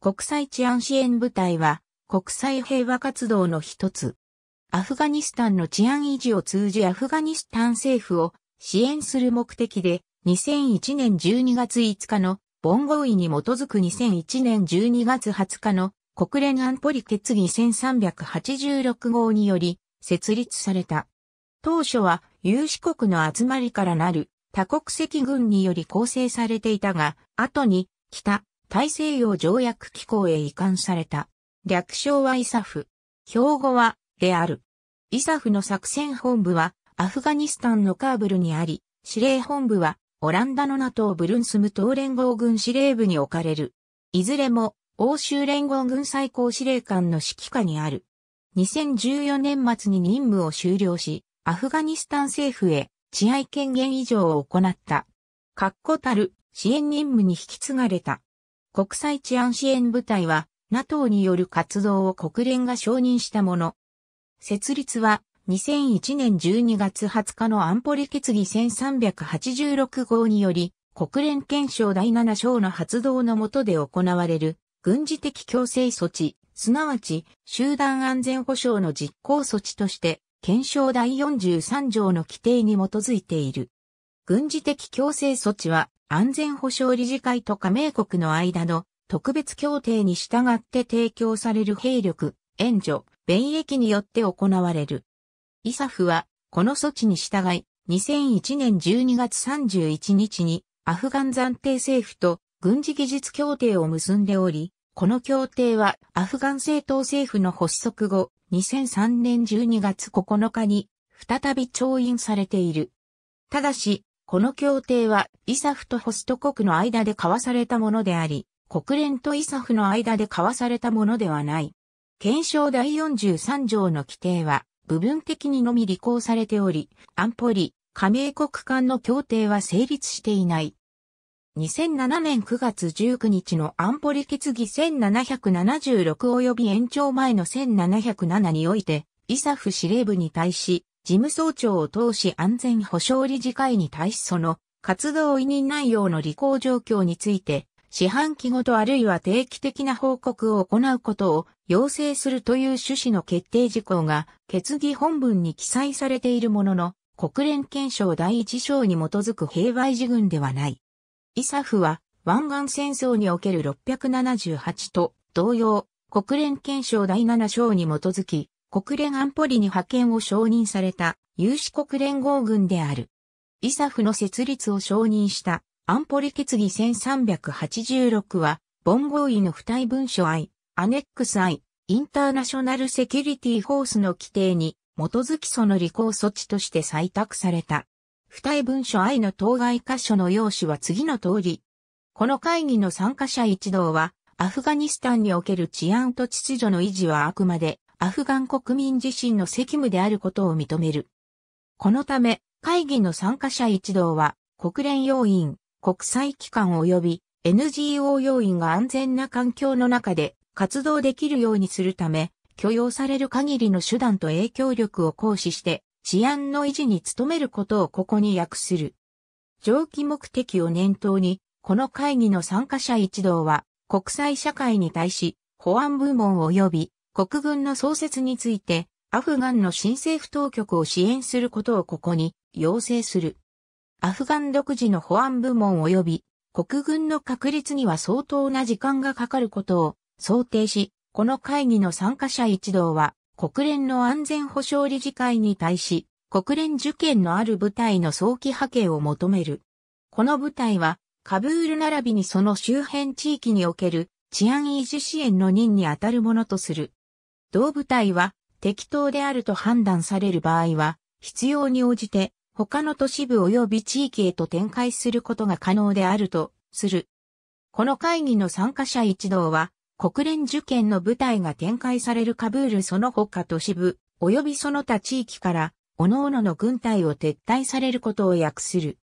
国際治安支援部隊は国際平和活動の一つ。アフガニスタンの治安維持を通じアフガニスタン政府を支援する目的で2001年12月5日のボン合意に基づく2001年12月20日の国連安保理決議1386号により設立された。当初は有志国の集まりからなる多国籍軍により構成されていたが、後に北、大西洋条約機構へ移管された。略称はイサフ。標語は、である。イサフの作戦本部は、アフガニスタンのカーブルにあり、司令本部は、オランダの NATO ブルンスム東連合軍司令部に置かれる。いずれも、欧州連合軍最高司令官の指揮下にある。2014年末に任務を終了し、アフガニスタン政府へ治安権限以上を行った。確固たる支援任務に引き継がれた。国際治安支援部隊は NATO による活動を国連が承認したもの。設立は2001年12月20日の安保理決議1386号により、国連憲章第7章の発動の下で行われる軍事的強制措置、すなわち集団安全保障の実行措置として憲章第43条の規定に基づいている。軍事的強制措置は安全保障理事会と加盟国の間の特別協定に従って提供される兵力、援助、便益によって行われる。イサフは、この措置に従い、2001年12月31日に、アフガン暫定政府と軍事技術協定を結んでおり、この協定はアフガン政党政府の発足後、2003年12月9日に再び調印されている。ただし、この協定は、イサフとホスト国の間で交わされたものであり、国連とイサフの間で交わされたものではない。憲章第43条の規定は、部分的にのみ履行されており、安保理、加盟国間の協定は成立していない。2007年9月19日の安保理決議1776及び延長前の1707において、イサフ司令部に対し、事務総長を通し安全保障理事会に対しその活動委任内容の履行状況について、四半期ごとあるいは定期的な報告を行うことを要請するという趣旨の決定事項が決議本文に記載されているものの、国連憲章第一章に基づく平和維持軍ではない。イサフは湾岸戦争における678と同様、国連憲章第7章に基づき、国連安保理に派遣を承認された有志国連合軍である。イサフの設立を承認した安保理決議1386は、ボン合意の付帯文書 I、アネックス I、インターナショナルセキュリティフォースの規定に基づきその履行措置として採択された。付帯文書 I の当該箇所の要旨は次の通り。この会議の参加者一同は、アフガニスタンにおける治安と秩序の維持はあくまでアフガン国民自身の責務であることを認める。このため、会議の参加者一同は、国連要員、国際機関及び NGO 要員が安全な環境の中で活動できるようにするため、許容される限りの手段と影響力を行使して、治安の維持に努めることをここに訳する。上記目的を念頭に、この会議の参加者一同は、国際社会に対し、保安部門及び国軍の創設について、アフガンの新政府当局を支援することをここに要請する。アフガン独自の保安部門及び国軍の確立には相当な時間がかかることを想定し、この会議の参加者一同は国連の安全保障理事会に対し、国連受験のある部隊の早期派遣を求める。この部隊は、カブール並びにその周辺地域における治安維持支援の任にあたるものとする。同部隊は適当であると判断される場合は、必要に応じて他の都市部及び地域へと展開することが可能であるとする。この会議の参加者一同は、国連受験の部隊が展開されるカブールその他都市部、及びその他地域から、各々の軍隊を撤退されることを約する。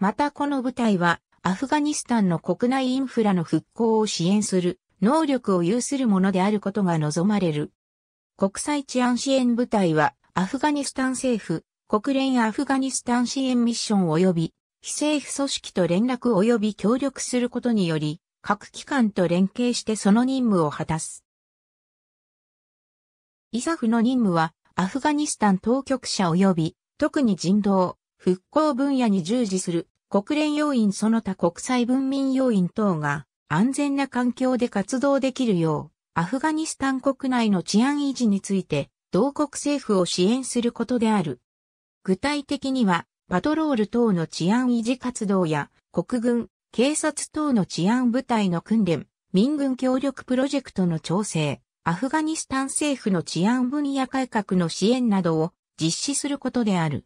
またこの部隊は、アフガニスタンの国内インフラの復興を支援する能力を有するものであることが望まれる。国際治安支援部隊は、アフガニスタン政府、国連アフガニスタン支援ミッション及び、非政府組織と連絡及び協力することにより、各機関と連携してその任務を果たす。イサフの任務は、アフガニスタン当局者及び、特に人道、復興分野に従事する、国連要員その他国際文民要員等が、安全な環境で活動できるようアフガニスタン国内の治安維持について、同国政府を支援することである。具体的には、パトロール等の治安維持活動や、国軍、警察等の治安部隊の訓練、民軍協力プロジェクトの調整、アフガニスタン政府の治安分野改革の支援などを実施することである。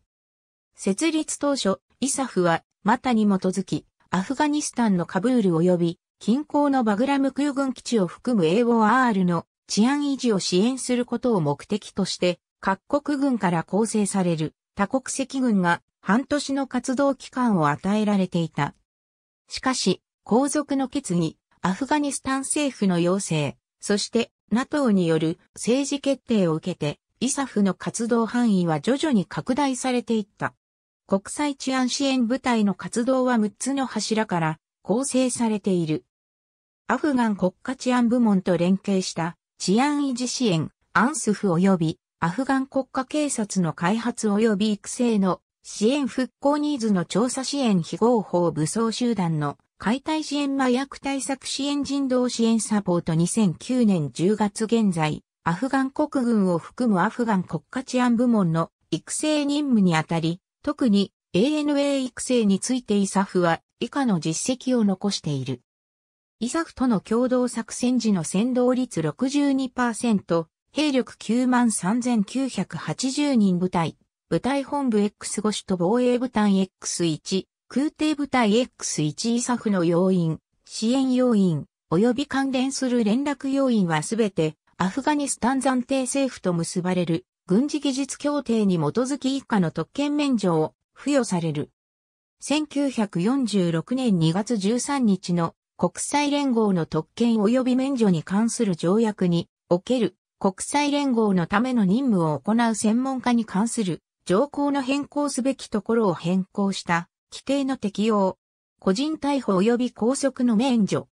設立当初、イサフは、マタに基づき、アフガニスタンのカブール及び近郊のバグラム空軍基地を含む AOR の治安維持を支援することを目的として、各国軍から構成される多国籍軍が半年の活動期間を与えられていた。しかし、皇族の決議、アフガニスタン政府の要請、そして NATO による政治決定を受けて、イサフの活動範囲は徐々に拡大されていった。国際治安支援部隊の活動は6つの柱から構成されている。アフガン国家治安部門と連携した治安維持支援、アンスフ及びアフガン国家警察の開発及び育成の支援復興ニーズの調査支援非合法武装集団の解体支援麻薬対策支援人道支援サポート2009年10月現在、アフガン国軍を含むアフガン国家治安部門の育成任務にあたり、特に ANA 育成についてイサフは以下の実績を残している。イサフとの共同作戦時の先導率62%、兵力93,980人部隊、部隊本部 X5 首都防衛部隊 X1、空挺部隊 X1 イサフの要員、支援要員、及び関連する連絡要員はすべて、アフガニスタン暫定政府と結ばれる、軍事技術協定に基づき以下の特権免除を付与される。1946年2月13日の国際連合の特権及び免除に関する条約における国際連合のための任務を行う専門家に関する条項の変更すべきところを変更した規定の適用。個人逮捕及び拘束の免除。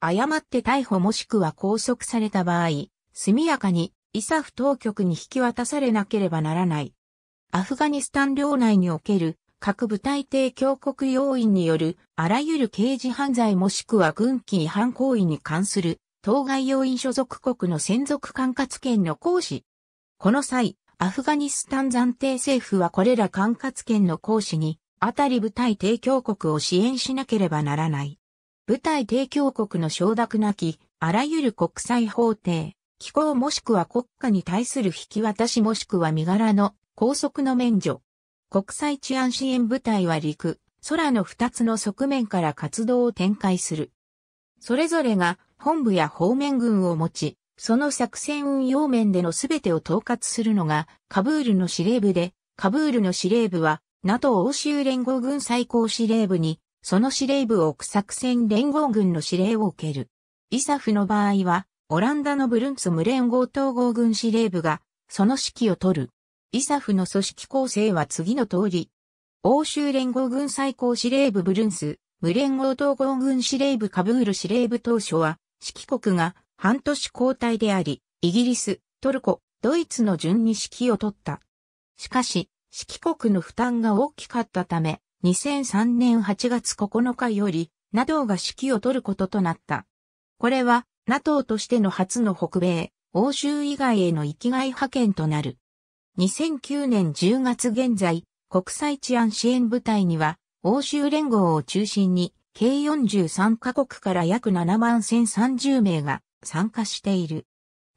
誤って逮捕もしくは拘束された場合、速やかにイサフ当局に引き渡されなければならない。アフガニスタン領内における各部隊提供国要員によるあらゆる刑事犯罪もしくは軍機違反行為に関する当該要員所属国の専属管轄権の行使。この際、アフガニスタン暫定政府はこれら管轄権の行使に、あたり部隊提供国を支援しなければならない。部隊提供国の承諾なき、あらゆる国際法廷、機構もしくは国家に対する引き渡しもしくは身柄の拘束の免除、国際治安支援部隊は陸、空の2つの側面から活動を展開する。それぞれが本部や方面軍を持ち、その作戦運用面での全てを統括するのがカブールの司令部で、カブールの司令部は NATO 欧州連合軍最高司令部に、その司令部を作戦連合軍の司令を受ける。イサフの場合は、オランダのブルンツム連合統合軍司令部が、その指揮を取る。イサフの組織構成は次の通り。欧州連合軍最高司令部ブルンス、無連合統合軍司令部カブール司令部当初は、指揮国が半年交代であり、イギリス、トルコ、ドイツの順に指揮を取った。しかし、指揮国の負担が大きかったため、2003年8月9日より、NATO が指揮を取ることとなった。これは、NATO としての初の北米、欧州以外への域外派遣となる。2009年10月現在、国際治安支援部隊には、欧州連合を中心に、計43カ国から約7万1030名が参加している。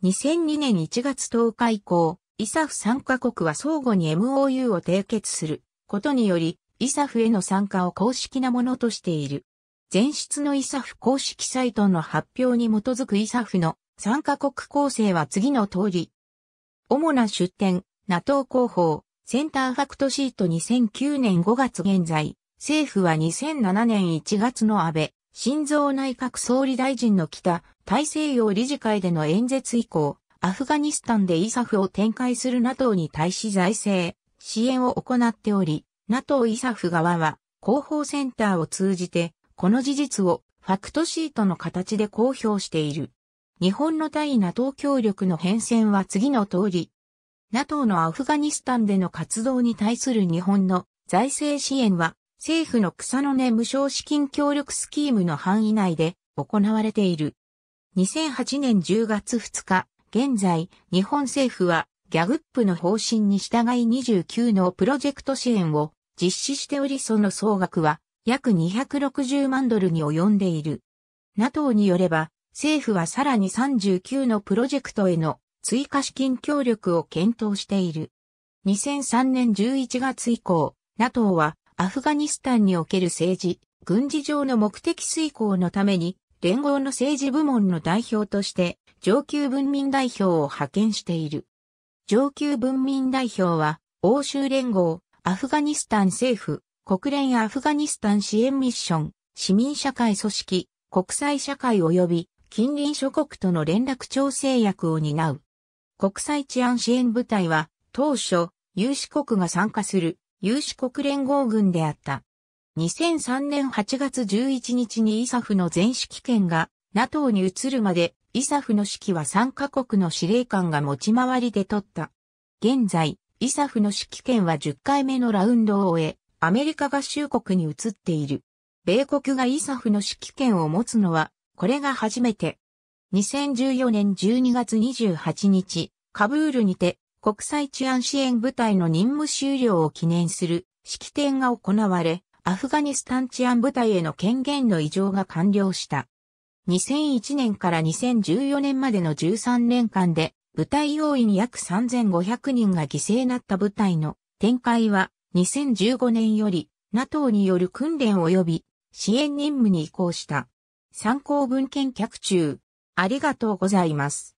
2002年1月10日以降、イサフ参加国は相互に MOU を締結することにより、イサフへの参加を公式なものとしている。前出のイサフ公式サイトの発表に基づくイサフの参加国構成は次の通り。主な出展、NATO 広報、センターファクトシート2009年5月現在、政府は2007年1月の安倍、新造内閣総理大臣の北、大西洋理事会での演説以降、アフガニスタンでイサフを展開する NATO に対し財政、支援を行っており、NATO イサフ側は、広報センターを通じて、この事実をファクトシートの形で公表している。日本の対 NATO 協力の変遷は次の通り、NATO のアフガニスタンでの活動に対する日本の財政支援は、政府の草の根無償資金協力スキームの範囲内で行われている。2008年10月2日、現在、日本政府は、ギャグップの方針に従い29のプロジェクト支援を実施しておりその総額は約260万ドルに及んでいる。NATO によれば、政府はさらに39のプロジェクトへの追加資金協力を検討している。2003年11月以降、NATO はアフガニスタンにおける政治、軍事上の目的遂行のために、連合の政治部門の代表として、上級文民代表を派遣している。上級文民代表は、欧州連合、アフガニスタン政府、国連アフガニスタン支援ミッション、市民社会組織、国際社会及び近隣諸国との連絡調整役を担う。国際治安支援部隊は、当初、有志国が参加する有志国連合軍であった。2003年8月11日にイサフの全指揮権が NATO に移るまで、イサフの指揮は3カ国の司令官が持ち回りで取った。現在、イサフの指揮権は10回目のラウンドを終え、アメリカ合衆国に移っている。米国がイサフの指揮権を持つのは、これが初めて。2014年12月28日、カブールにて国際治安支援部隊の任務終了を記念する式典が行われ、アフガニスタン治安部隊への権限の移譲が完了した。2001年から2014年までの13年間で、部隊要員約3500人が犠牲になった部隊の展開は2015年より NATO による訓練及び支援任務に移行した。参考文献客中、ありがとうございます。